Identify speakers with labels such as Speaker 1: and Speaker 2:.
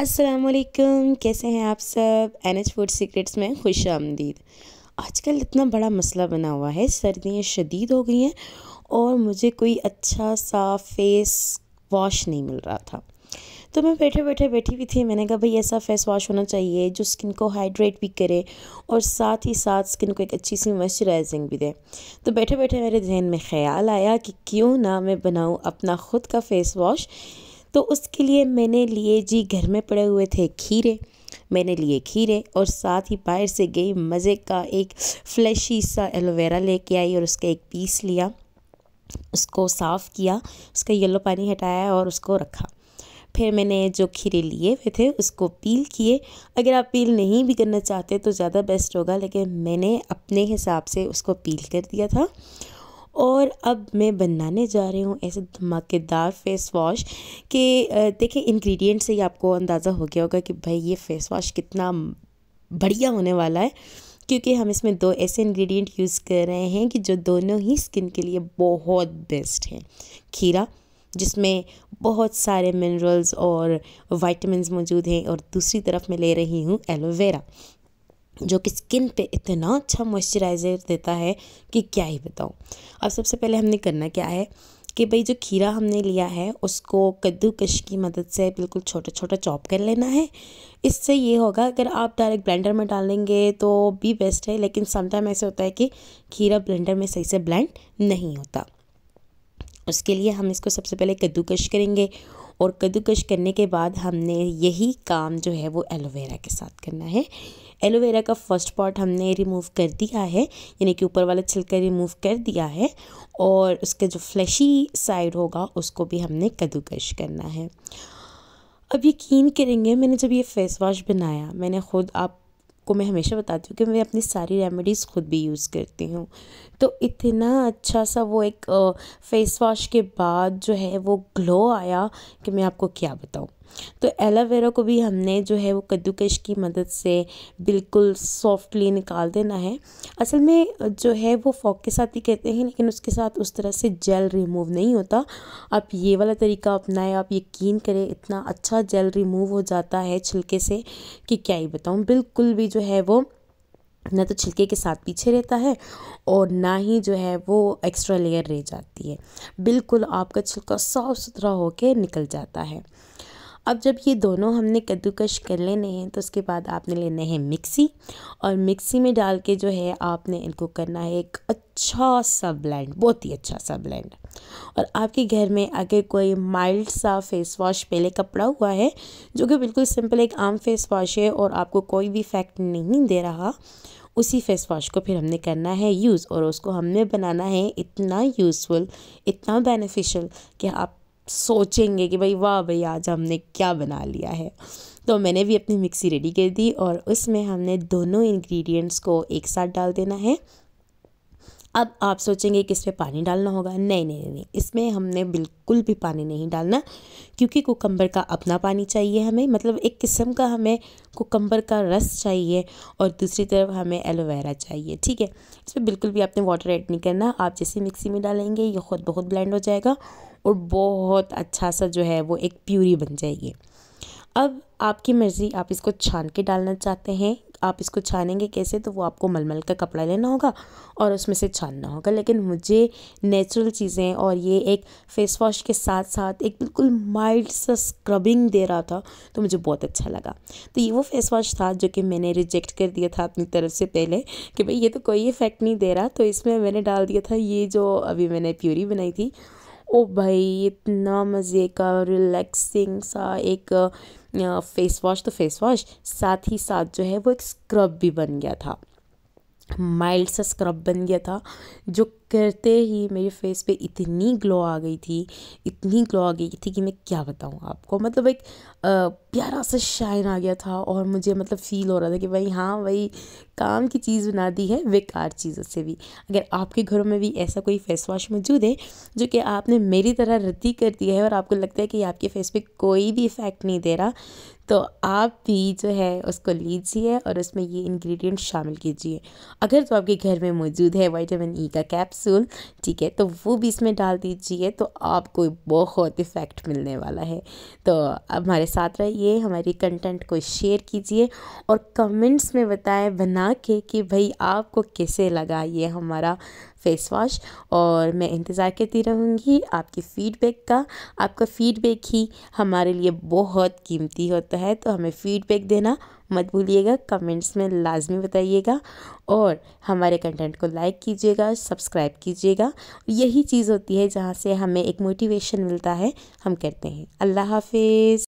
Speaker 1: असलकम कैसे हैं आप सब एन एच फूड सीक्रेट्स में खुश आमदीद आजकल इतना बड़ा मसला बना हुआ है सर्दियाँ शदीद हो गई हैं और मुझे कोई अच्छा सा फेस वॉश नहीं मिल रहा था तो मैं बैठे बैठे बैठी हुई थी मैंने कहा भाई ऐसा फेस वॉश होना चाहिए जो स्किन को हाइड्रेट भी करे और साथ ही साथ स्किन को एक अच्छी सी मॉइस्चराइजिंग भी दे तो बैठे बैठे मेरे जहन में ख्याल आया कि क्यों ना मैं बनाऊँ अपना ख़ुद का फेस वॉश तो उसके लिए मैंने लिए जी घर में पड़े हुए थे खीरे मैंने लिए खीरे और साथ ही बाहर से गई मज़े का एक फ्लैशी सा एलोवेरा लेके आई और उसका एक पीस लिया उसको साफ़ किया उसका येलो पानी हटाया और उसको रखा फिर मैंने जो खीरे लिए हुए थे उसको पील किए अगर आप पील नहीं भी करना चाहते तो ज़्यादा बेस्ट होगा लेकिन मैंने अपने हिसाब से उसको पील कर दिया था और अब मैं बनाने जा रही हूँ ऐसे धमाकेदार फेस वॉश कि देखिए इंग्रेडिएंट से ही आपको अंदाज़ा हो गया होगा कि भाई ये फ़ेस वॉश कितना बढ़िया होने वाला है क्योंकि हम इसमें दो ऐसे इंग्रेडिएंट यूज़ कर रहे हैं कि जो दोनों ही स्किन के लिए बहुत बेस्ट हैं खीरा जिसमें बहुत सारे मिनरल्स और वाइटमिन मौजूद हैं और दूसरी तरफ मैं ले रही हूँ एलोवेरा जो कि स्किन पे इतना अच्छा मॉइस्चराइज़र देता है कि क्या ही बताऊँ अब सबसे पहले हमने करना क्या है कि भाई जो खीरा हमने लिया है उसको कद्दूकश की मदद से बिल्कुल छोटा छोटा चॉप कर लेना है इससे ये होगा अगर आप डायरेक्ट ब्लेंडर में डालेंगे तो भी बेस्ट है लेकिन समटाइम ऐसे होता है कि खीरा ब्लेंडर में सही से ब्लेंड नहीं होता उसके लिए हम इसको सबसे पहले कद्दूकश करेंगे और कद्दूकश करने के बाद हमने यही काम जो है वो एलोवेरा के साथ करना है एलोवेरा का फर्स्ट पार्ट हमने रिमूव कर दिया है यानी कि ऊपर वाला छिलका रिमूव कर दिया है और उसके जो फ्लैशी साइड होगा उसको भी हमने कद्दूकश करना है अब यकीन करेंगे मैंने जब ये फेस वाश बनाया मैंने ख़ुद आप आपको मैं हमेशा बताती हूँ कि मैं अपनी सारी रेमेडीज़ ख़ुद भी यूज़ करती हूँ तो इतना अच्छा सा वो एक फेस वॉश के बाद जो है वो ग्लो आया कि मैं आपको क्या बताऊँ तो एलोवेरा को भी हमने जो है वो कद्दूकश की मदद से बिल्कुल सॉफ्टली निकाल देना है असल में जो है वो फॉक के साथ ही कहते हैं लेकिन उसके साथ उस तरह से जेल रिमूव नहीं होता आप ये वाला तरीका अपनाएं आप यकीन करें इतना अच्छा जेल रिमूव हो जाता है छिलके से कि क्या ही बताऊँ बिल्कुल भी जो है वो ना तो छिलके के साथ पीछे रहता है और ना ही जो है वो एक्स्ट्रा लेयर रह जाती है बिल्कुल आपका छिलका साफ़ सुथरा होकर निकल जाता है अब जब ये दोनों हमने कद्दूकश कर लेने हैं तो उसके बाद आपने लेने हैं मिक्सी और मिक्सी में डाल के जो है आपने इनको करना है एक अच्छा सा ब्लेंड बहुत ही अच्छा सा ब्लेंड और आपके घर में अगर कोई माइल्ड सा फेस वॉश पहले कपड़ा हुआ है जो कि बिल्कुल सिंपल एक आम फेस वॉश है और आपको कोई भी इफेक्ट नहीं दे रहा उसी फेस वॉश को फिर हमने करना है यूज़ और उसको हमने बनाना है इतना यूज़फुल इतना बेनिफिशियल कि आप सोचेंगे कि भाई वाह भाई आज हमने क्या बना लिया है तो मैंने भी अपनी मिक्सी रेडी कर दी और उसमें हमने दोनों इंग्रेडिएंट्स को एक साथ डाल देना है अब आप सोचेंगे कि इसमें पानी डालना होगा नहीं नहीं नहीं इसमें हमने बिल्कुल भी पानी नहीं डालना क्योंकि कोकम्बर का अपना पानी चाहिए हमें मतलब एक किस्म का हमें कोकम्बर का रस चाहिए और दूसरी तरफ हमें एलोवेरा चाहिए ठीक है इसमें बिल्कुल भी आपने वाटर ऐड नहीं करना आप जैसे मिक्सी में डालेंगे ये खुद बहुत ब्लेंड हो जाएगा और बहुत अच्छा सा जो है वो एक प्यूरी बन जाएगी अब आपकी मर्ज़ी आप इसको छान के डालना चाहते हैं आप इसको छानेंगे कैसे तो वो आपको मलमल का कपड़ा लेना होगा और उसमें से छानना होगा लेकिन मुझे नेचुरल चीज़ें और ये एक फेस वॉश के साथ साथ एक बिल्कुल माइल्ड सा स्क्रबिंग दे रहा था तो मुझे बहुत अच्छा लगा तो ये वो फेस वॉश था जो कि मैंने रिजेक्ट कर दिया था अपनी तरफ से पहले कि भाई ये तो कोई इफ़ेक्ट नहीं दे रहा तो इसमें मैंने डाल दिया था ये जो अभी मैंने प्यूरी बनाई थी ओ भाई इतना मज़े का रिलैक्सिंग सा एक फेस वॉश तो फेस वॉश साथ ही साथ जो है वो एक स्क्रब भी बन गया था माइल्ड सा स्क्रब बन गया था जो करते ही मेरे फेस पे इतनी ग्लो आ गई थी इतनी ग्लो आ गई थी कि मैं क्या बताऊँ आपको मतलब एक प्यारा सा शाइन आ गया था और मुझे मतलब फ़ील हो रहा था कि भाई हाँ भाई काम की चीज़ बना दी है बेकार चीज़ों से भी अगर आपके घरों में भी ऐसा कोई फेस वॉश मौजूद है जो कि आपने मेरी तरह रद्दी कर दिया है और आपको लगता है कि आपके फेस पर कोई भी इफ़ेक्ट नहीं दे रहा तो आप भी जो है उसको लीजिए और उसमें ये इन्ग्रीडियंट शामिल कीजिए अगर तो आपके घर में मौजूद है वाइटामिन ई e का कैप्स कैप्सूल ठीक है तो वो भी इसमें डाल दीजिए तो आपको बहुत इफ़ेक्ट मिलने वाला है तो हमारे साथ रहिए हमारी कंटेंट को शेयर कीजिए और कमेंट्स में बताएं बना के कि भाई आपको कैसे लगा ये हमारा फ़ेस वॉश और मैं इंतज़ार करती रहूँगी आपके फ़ीडबैक का आपका फ़ीडबैक ही हमारे लिए बहुत कीमती होता है तो हमें फ़ीडबैक देना मत भूलिएगा कमेंट्स में लाजमी बताइएगा और हमारे कंटेंट को लाइक कीजिएगा सब्सक्राइब कीजिएगा यही चीज़ होती है जहाँ से हमें एक मोटिवेशन मिलता है हम करते हैं अल्लाह हाफिज़